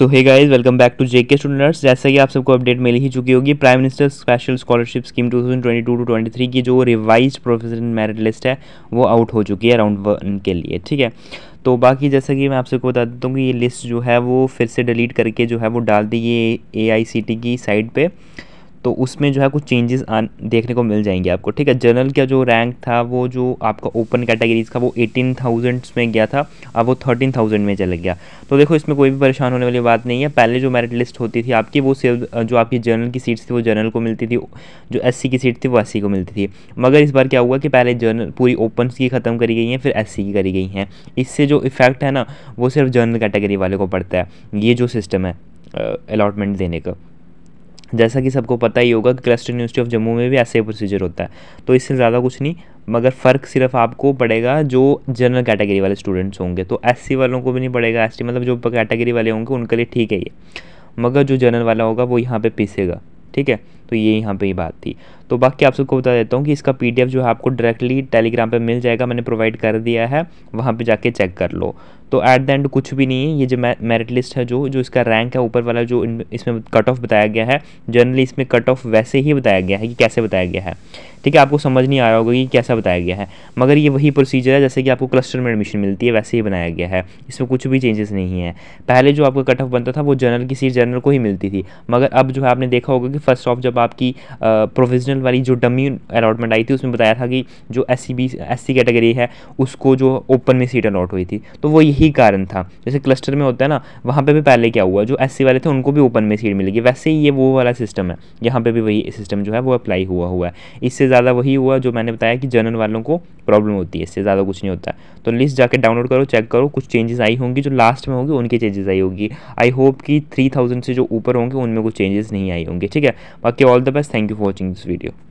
so hey guys welcome back to JK students जैसा कि आप सबको अपडेट मिल ही चुकी होगी prime minister special scholarship scheme 2022 two twenty की जो रिवाइज प्रोफेसर मेरिट लिस्ट है वो आउट हो चुकी है राउंड वन के लिए ठीक है तो बाकी जैसा कि मैं आप सबको बता देता हूँ कि ये लिस्ट जो है वो फिर से डिलीट करके जो है वो डाल दी ये ए की साइट पर तो उसमें जो है कुछ चेंजेस देखने को मिल जाएंगे आपको ठीक है जनरल का जो रैंक था वो जो आपका ओपन कैटेगरीज का वो एटीन थाउजेंड में गया था अब वो थर्टीन थाउजेंड में चला गया तो देखो इसमें कोई भी परेशान होने वाली बात नहीं है पहले जो मेरिट लिस्ट होती थी आपकी वो सिर्फ जो आपकी जनरल की सीट्स थी वो जनरल को मिलती थी जो एस की सीट थी वो एस को मिलती थी मगर इस बार क्या हुआ कि पहले जनरल पूरी ओपन की ख़त्म करी गई हैं फिर एस की करी गई हैं इससे जो इफ़ेक्ट है ना वो सिर्फ जनरल कैटेगरी वाले को पड़ता है ये जो सिस्टम है अलाटमेंट देने का जैसा कि सबको पता ही होगा कि क्लस्टर यूनिवर्सिटी ऑफ जम्मू में भी ऐसे ही प्रोसीजर होता है तो इससे ज़्यादा कुछ नहीं मगर फ़र्क सिर्फ आपको पड़ेगा जो जनरल कैटेगरी वाले स्टूडेंट्स होंगे तो एस वालों को भी नहीं पड़ेगा एस मतलब जो कैटेगरी वाले होंगे उनके लिए ठीक है ये मगर जो जनरल वाला होगा वो यहाँ पर पीसेगा ठीक है तो ये यहाँ पे ही बात थी तो बाकी आप सबको बता देता हूँ कि इसका पी जो है आपको डायरेक्टली टेलीग्राम पर मिल जाएगा मैंने प्रोवाइड कर दिया है वहाँ पर जाके चेक कर लो तो ऐट द एंड कुछ भी नहीं है ये जो मेरिट लिस्ट है जो जो इसका रैंक है ऊपर वाला जो इसमें कट ऑफ बताया गया है जनरली इसमें कट ऑफ वैसे ही बताया गया है कि कैसे बताया गया है ठीक है आपको समझ नहीं आ रहा होगा कि कैसा बताया गया है मगर ये वही प्रोसीजर है जैसे कि आपको क्लस्टर में एडमिशन मिलती है वैसे ही बनाया गया है इसमें कुछ भी चेंजेस नहीं है पहले जो आपका कट ऑफ बनता था वो जनरल की सीट जनरल को ही मिलती थी मगर अब जो है आपने देखा होगा कि फर्स्ट ऑफ जब आपकी प्रोविजनल वाली जो डमी अलाटमेंट आई थी उसमें बताया था कि जो S C B S C category है उसको जो ओपन में सीट अलाट हुई थी तो वो यही कारण था जैसे क्लस्टर में होता है ना वहाँ पर भी पहले क्या हुआ जो एस सी वाले थे उनको भी ओपन में सीट मिलेगी वैसे ही ये वो वाला सिस्टम है यहाँ पर भी वही सिस्टम जो है वो अप्लाई हुआ हुआ है इससे ज़्यादा वही हुआ जो मैंने बताया कि जनरल वालों को प्रॉब्लम होती है इससे ज़्यादा कुछ नहीं होता तो लिस्ट जाकर डाउनलोड करो चेक करो कुछ चेंजेस आई होंगी जो लास्ट में होंगी उनकी चेंजेस आई होगी आई होप कि थ्री थाउजेंड से जो ऊपर होंगे उनमें कुछ चेंजेस नहीं आई होंगे ठीक है बाकी all the best thank you for watching this video